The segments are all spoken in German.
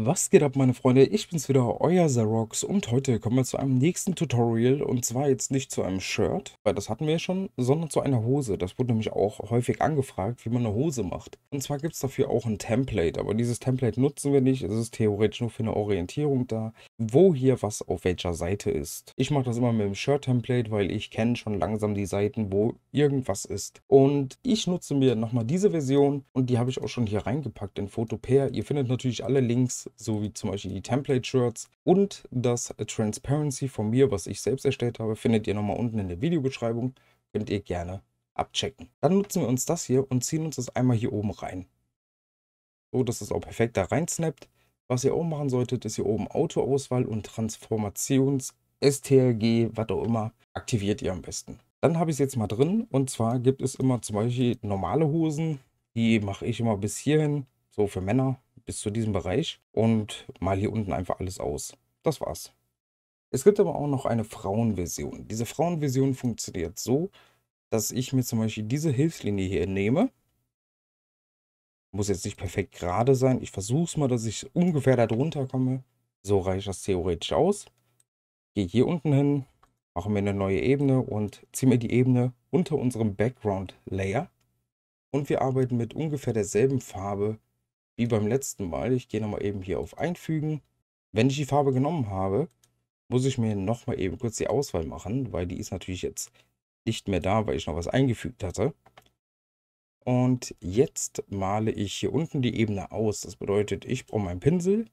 Was geht ab meine Freunde, ich bin's wieder, euer Xerox und heute kommen wir zu einem nächsten Tutorial und zwar jetzt nicht zu einem Shirt, weil das hatten wir ja schon, sondern zu einer Hose. Das wurde nämlich auch häufig angefragt, wie man eine Hose macht. Und zwar gibt es dafür auch ein Template, aber dieses Template nutzen wir nicht, es ist theoretisch nur für eine Orientierung da wo hier was auf welcher Seite ist. Ich mache das immer mit dem Shirt-Template, weil ich kenne schon langsam die Seiten, wo irgendwas ist. Und ich nutze mir nochmal diese Version und die habe ich auch schon hier reingepackt in Photopair. Ihr findet natürlich alle Links, so wie zum Beispiel die Template-Shirts und das Transparency von mir, was ich selbst erstellt habe, findet ihr nochmal unten in der Videobeschreibung. Könnt ihr gerne abchecken. Dann nutzen wir uns das hier und ziehen uns das einmal hier oben rein. So, dass es auch perfekt da reinsnappt. Was ihr auch machen solltet, ist hier oben Autoauswahl und Transformations STRG, was auch immer, aktiviert ihr am besten. Dann habe ich es jetzt mal drin und zwar gibt es immer zum Beispiel normale Hosen. Die mache ich immer bis hierhin, so für Männer, bis zu diesem Bereich und mal hier unten einfach alles aus. Das war's. Es gibt aber auch noch eine Frauenversion. Diese Frauenversion funktioniert so, dass ich mir zum Beispiel diese Hilfslinie hier nehme muss jetzt nicht perfekt gerade sein. Ich versuche es mal, dass ich ungefähr da drunter komme. So reicht das theoretisch aus. Gehe hier unten hin, mache mir eine neue Ebene und ziehe mir die Ebene unter unserem Background Layer. Und wir arbeiten mit ungefähr derselben Farbe wie beim letzten Mal. Ich gehe nochmal eben hier auf Einfügen. Wenn ich die Farbe genommen habe, muss ich mir nochmal eben kurz die Auswahl machen, weil die ist natürlich jetzt nicht mehr da, weil ich noch was eingefügt hatte. Und jetzt male ich hier unten die Ebene aus. Das bedeutet, ich brauche meinen Pinsel.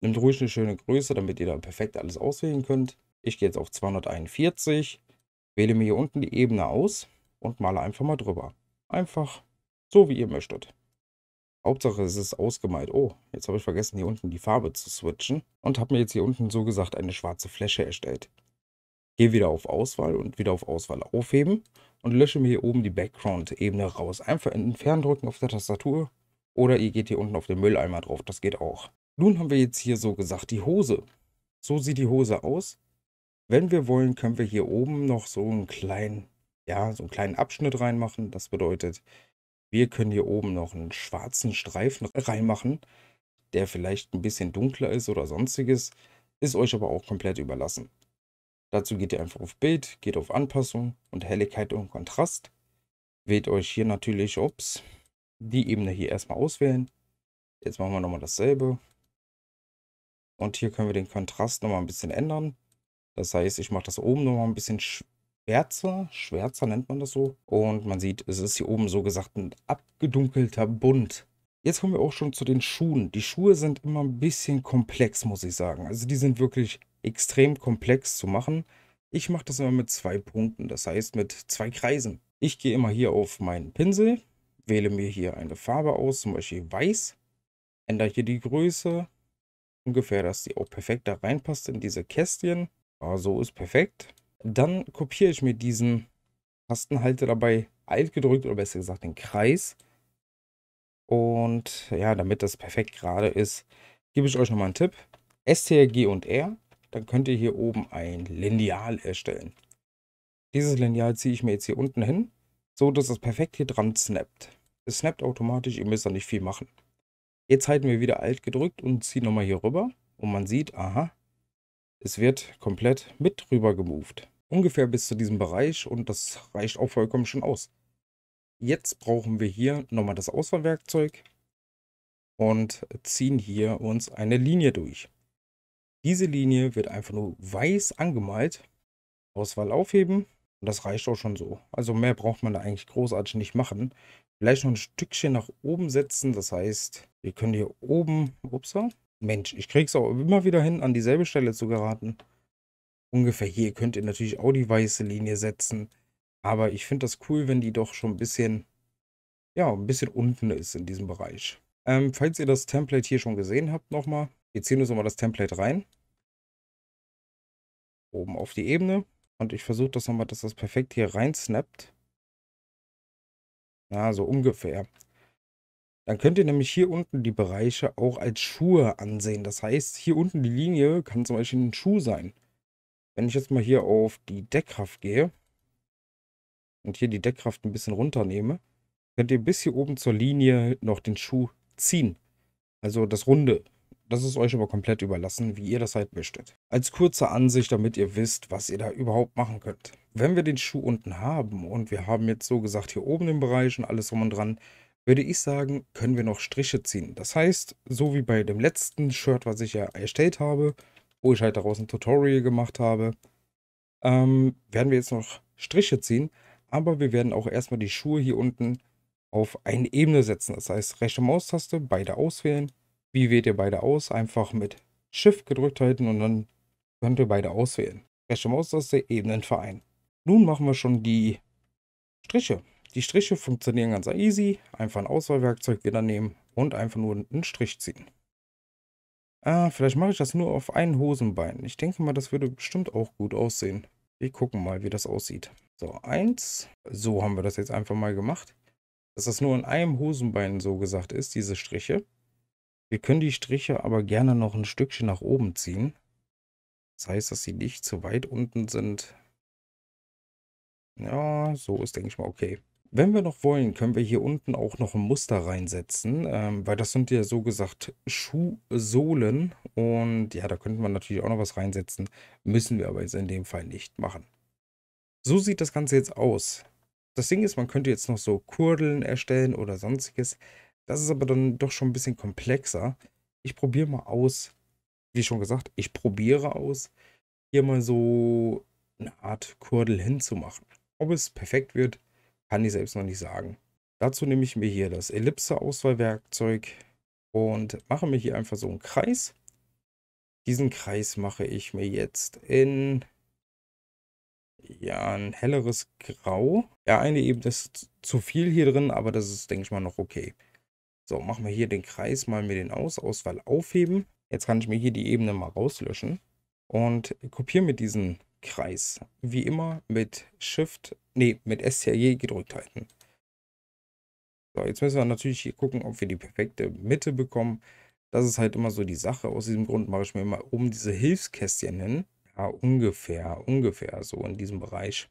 Nimmt ruhig eine schöne Größe, damit ihr da perfekt alles auswählen könnt. Ich gehe jetzt auf 241, wähle mir hier unten die Ebene aus und male einfach mal drüber. Einfach so, wie ihr möchtet. Hauptsache, es ist ausgemalt. Oh, jetzt habe ich vergessen, hier unten die Farbe zu switchen und habe mir jetzt hier unten so gesagt eine schwarze Fläche erstellt. Gehe wieder auf Auswahl und wieder auf Auswahl aufheben und lösche mir hier oben die Background-Ebene raus. Einfach entfernen drücken auf der Tastatur oder ihr geht hier unten auf den Mülleimer drauf, das geht auch. Nun haben wir jetzt hier so gesagt die Hose. So sieht die Hose aus. Wenn wir wollen, können wir hier oben noch so einen kleinen, ja, so einen kleinen Abschnitt reinmachen. Das bedeutet, wir können hier oben noch einen schwarzen Streifen reinmachen, der vielleicht ein bisschen dunkler ist oder sonstiges. Ist euch aber auch komplett überlassen. Dazu geht ihr einfach auf Bild, geht auf Anpassung und Helligkeit und Kontrast. Wählt euch hier natürlich, ups, die Ebene hier erstmal auswählen. Jetzt machen wir nochmal dasselbe. Und hier können wir den Kontrast nochmal ein bisschen ändern. Das heißt, ich mache das oben nochmal ein bisschen schwärzer. Schwärzer nennt man das so. Und man sieht, es ist hier oben so gesagt ein abgedunkelter Bund. Jetzt kommen wir auch schon zu den Schuhen. Die Schuhe sind immer ein bisschen komplex, muss ich sagen. Also die sind wirklich extrem komplex zu machen. Ich mache das immer mit zwei Punkten, das heißt mit zwei Kreisen. Ich gehe immer hier auf meinen Pinsel, wähle mir hier eine Farbe aus, zum Beispiel weiß, ändere hier die Größe, ungefähr, dass die auch perfekt da reinpasst in diese Kästchen. Ah, so ist perfekt. Dann kopiere ich mir diesen Tastenhalter dabei alt gedrückt oder besser gesagt den Kreis. Und ja, damit das perfekt gerade ist, gebe ich euch nochmal einen Tipp. STRG und R dann könnt ihr hier oben ein Lineal erstellen. Dieses Lineal ziehe ich mir jetzt hier unten hin, so dass es perfekt hier dran snappt. Es snappt automatisch, ihr müsst da nicht viel machen. Jetzt halten wir wieder Alt gedrückt und ziehen nochmal hier rüber und man sieht, aha, es wird komplett mit rüber gemoved. Ungefähr bis zu diesem Bereich und das reicht auch vollkommen schon aus. Jetzt brauchen wir hier nochmal das Auswahlwerkzeug und ziehen hier uns eine Linie durch. Diese Linie wird einfach nur weiß angemalt. Auswahl aufheben. Und das reicht auch schon so. Also mehr braucht man da eigentlich großartig nicht machen. Vielleicht noch ein Stückchen nach oben setzen. Das heißt, wir können hier oben... Upsa. Mensch, ich kriege es auch immer wieder hin, an dieselbe Stelle zu geraten. Ungefähr hier könnt ihr natürlich auch die weiße Linie setzen. Aber ich finde das cool, wenn die doch schon ein bisschen... Ja, ein bisschen unten ist in diesem Bereich. Ähm, falls ihr das Template hier schon gesehen habt nochmal, wir ziehen uns mal das Template rein. Oben auf die Ebene. Und ich versuche das nochmal, dass das perfekt hier rein snappt. Na, so ungefähr. Dann könnt ihr nämlich hier unten die Bereiche auch als Schuhe ansehen. Das heißt, hier unten die Linie kann zum Beispiel ein Schuh sein. Wenn ich jetzt mal hier auf die Deckkraft gehe und hier die Deckkraft ein bisschen runternehme, könnt ihr bis hier oben zur Linie noch den Schuh ziehen. Also das Runde. Das ist euch aber komplett überlassen, wie ihr das halt möchtet. Als kurze Ansicht, damit ihr wisst, was ihr da überhaupt machen könnt. Wenn wir den Schuh unten haben und wir haben jetzt so gesagt hier oben den Bereich und alles drum und dran, würde ich sagen, können wir noch Striche ziehen. Das heißt, so wie bei dem letzten Shirt, was ich ja erstellt habe, wo ich halt daraus ein Tutorial gemacht habe, ähm, werden wir jetzt noch Striche ziehen. Aber wir werden auch erstmal die Schuhe hier unten auf eine Ebene setzen. Das heißt, rechte Maustaste, beide auswählen wie wählt ihr beide aus? Einfach mit Shift gedrückt halten und dann könnt ihr beide auswählen. Rechte Maustaste, Ebenen vereinen. Nun machen wir schon die Striche. Die Striche funktionieren ganz easy. Einfach ein Auswahlwerkzeug wieder nehmen und einfach nur einen Strich ziehen. Ah, vielleicht mache ich das nur auf ein Hosenbein. Ich denke mal, das würde bestimmt auch gut aussehen. Wir gucken mal, wie das aussieht. So, eins. So haben wir das jetzt einfach mal gemacht. Dass das nur in einem Hosenbein so gesagt ist, diese Striche. Wir können die Striche aber gerne noch ein Stückchen nach oben ziehen. Das heißt, dass sie nicht zu weit unten sind. Ja, so ist, denke ich mal, okay. Wenn wir noch wollen, können wir hier unten auch noch ein Muster reinsetzen, ähm, weil das sind ja so gesagt Schuhsohlen und ja, da könnte man natürlich auch noch was reinsetzen, müssen wir aber jetzt in dem Fall nicht machen. So sieht das Ganze jetzt aus. Das Ding ist, man könnte jetzt noch so Kurdeln erstellen oder sonstiges. Das ist aber dann doch schon ein bisschen komplexer. Ich probiere mal aus, wie schon gesagt, ich probiere aus, hier mal so eine Art Kurdel hinzumachen. Ob es perfekt wird, kann ich selbst noch nicht sagen. Dazu nehme ich mir hier das Ellipse-Auswahlwerkzeug und mache mir hier einfach so einen Kreis. Diesen Kreis mache ich mir jetzt in ja, ein helleres Grau. Ja, eine Ebene ist zu viel hier drin, aber das ist, denke ich mal, noch okay. So, machen wir hier den Kreis, mal mit den aus, Auswahl aufheben. Jetzt kann ich mir hier die Ebene mal rauslöschen und kopiere mir diesen Kreis. Wie immer mit Shift, nee, mit STRG gedrückt halten. So, jetzt müssen wir natürlich hier gucken, ob wir die perfekte Mitte bekommen. Das ist halt immer so die Sache. Aus diesem Grund mache ich mir immer oben diese Hilfskästchen hin. Ja, ungefähr, ungefähr so in diesem Bereich.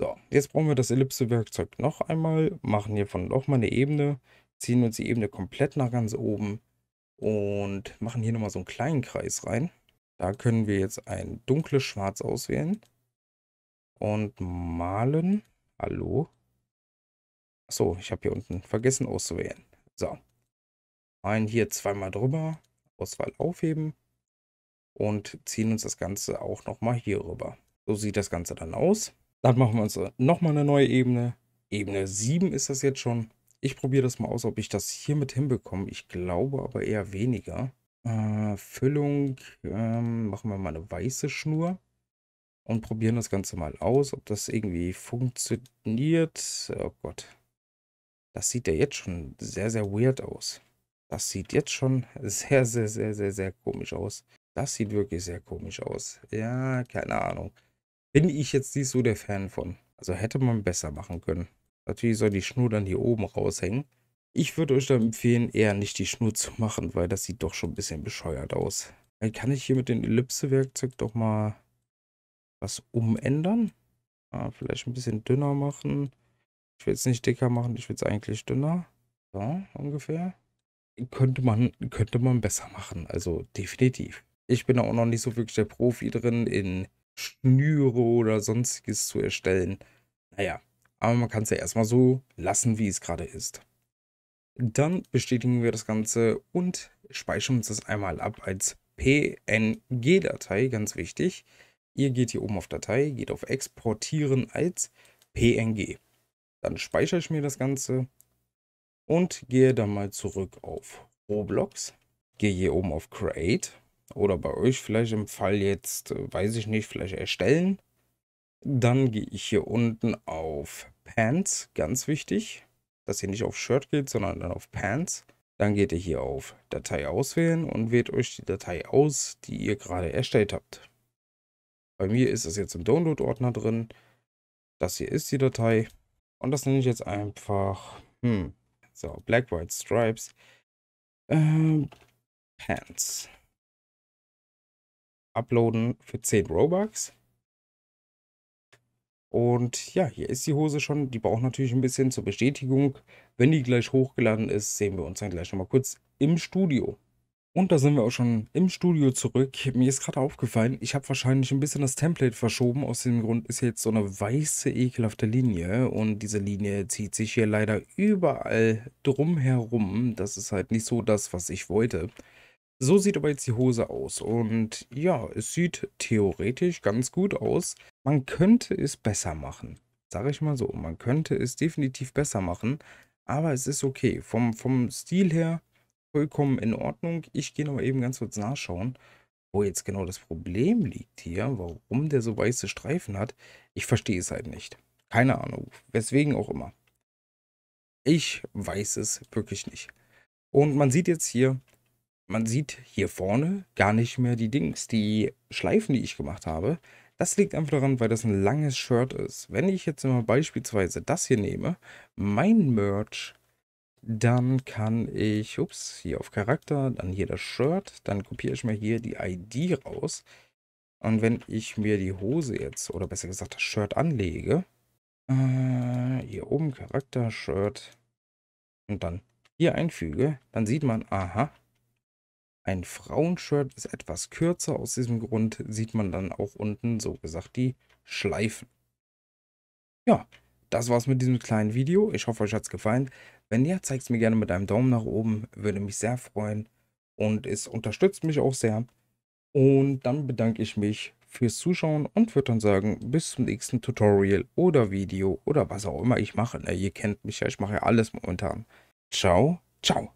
So, jetzt brauchen wir das Ellipse-Werkzeug noch einmal, machen hier von nochmal eine Ebene ziehen uns die Ebene komplett nach ganz oben und machen hier nochmal so einen kleinen Kreis rein. Da können wir jetzt ein dunkles Schwarz auswählen und malen. Hallo? Achso, ich habe hier unten vergessen auszuwählen. So. Ein hier zweimal drüber, Auswahl aufheben und ziehen uns das Ganze auch nochmal hier rüber. So sieht das Ganze dann aus. Dann machen wir uns nochmal eine neue Ebene. Ebene 7 ist das jetzt schon. Ich probiere das mal aus, ob ich das hiermit hinbekomme. Ich glaube aber eher weniger. Äh, Füllung ähm, machen wir mal eine weiße Schnur und probieren das Ganze mal aus, ob das irgendwie funktioniert. Oh Gott, das sieht ja jetzt schon sehr, sehr weird aus. Das sieht jetzt schon sehr, sehr, sehr, sehr, sehr komisch aus. Das sieht wirklich sehr komisch aus. Ja, keine Ahnung. Bin ich jetzt nicht so der Fan von. Also hätte man besser machen können. Natürlich soll die Schnur dann hier oben raushängen. Ich würde euch dann empfehlen, eher nicht die Schnur zu machen, weil das sieht doch schon ein bisschen bescheuert aus. Dann kann ich hier mit dem Ellipse-Werkzeug doch mal was umändern. Ah, vielleicht ein bisschen dünner machen. Ich will es nicht dicker machen, ich will es eigentlich dünner. So, ungefähr. Könnte man, könnte man besser machen, also definitiv. Ich bin auch noch nicht so wirklich der Profi drin, in Schnüre oder sonstiges zu erstellen. Naja, aber man kann es ja erstmal so lassen, wie es gerade ist. Dann bestätigen wir das Ganze und speichern uns das einmal ab als PNG-Datei, ganz wichtig. Ihr geht hier oben auf Datei, geht auf Exportieren als PNG. Dann speichere ich mir das Ganze und gehe dann mal zurück auf Roblox. Gehe hier oben auf Create oder bei euch vielleicht im Fall jetzt, äh, weiß ich nicht, vielleicht erstellen. Dann gehe ich hier unten auf Pants, ganz wichtig, dass ihr nicht auf Shirt geht, sondern dann auf Pants. Dann geht ihr hier auf Datei auswählen und wählt euch die Datei aus, die ihr gerade erstellt habt. Bei mir ist es jetzt im Download-Ordner drin. Das hier ist die Datei. Und das nenne ich jetzt einfach, hm, so, Black, White, Stripes, ähm, Pants. Uploaden für 10 Robux. Und ja, hier ist die Hose schon. Die braucht natürlich ein bisschen zur Bestätigung. Wenn die gleich hochgeladen ist, sehen wir uns dann gleich nochmal kurz im Studio. Und da sind wir auch schon im Studio zurück. Mir ist gerade aufgefallen, ich habe wahrscheinlich ein bisschen das Template verschoben. Aus dem Grund ist jetzt so eine weiße, ekelhafte Linie. Und diese Linie zieht sich hier leider überall drumherum. Das ist halt nicht so das, was ich wollte. So sieht aber jetzt die Hose aus. Und ja, es sieht theoretisch ganz gut aus man könnte es besser machen. Sag ich mal so, man könnte es definitiv besser machen, aber es ist okay. Vom, vom Stil her vollkommen in Ordnung. Ich gehe noch eben ganz kurz nachschauen, wo jetzt genau das Problem liegt hier, warum der so weiße Streifen hat. Ich verstehe es halt nicht. Keine Ahnung, weswegen auch immer. Ich weiß es wirklich nicht. Und man sieht jetzt hier, man sieht hier vorne gar nicht mehr die Dings, die Schleifen, die ich gemacht habe. Das liegt einfach daran, weil das ein langes Shirt ist. Wenn ich jetzt mal beispielsweise das hier nehme, mein Merch, dann kann ich, ups, hier auf Charakter, dann hier das Shirt, dann kopiere ich mir hier die ID raus. Und wenn ich mir die Hose jetzt, oder besser gesagt das Shirt anlege, äh, hier oben Charakter, Shirt und dann hier einfüge, dann sieht man, aha, ein Frauenshirt ist etwas kürzer. Aus diesem Grund sieht man dann auch unten, so gesagt, die Schleifen. Ja, das war's mit diesem kleinen Video. Ich hoffe, euch hat's gefallen. Wenn ja, zeigt es mir gerne mit einem Daumen nach oben. Würde mich sehr freuen. Und es unterstützt mich auch sehr. Und dann bedanke ich mich fürs Zuschauen und würde dann sagen, bis zum nächsten Tutorial oder Video oder was auch immer ich mache. Ne, ihr kennt mich ja, ich mache ja alles momentan. Ciao, ciao.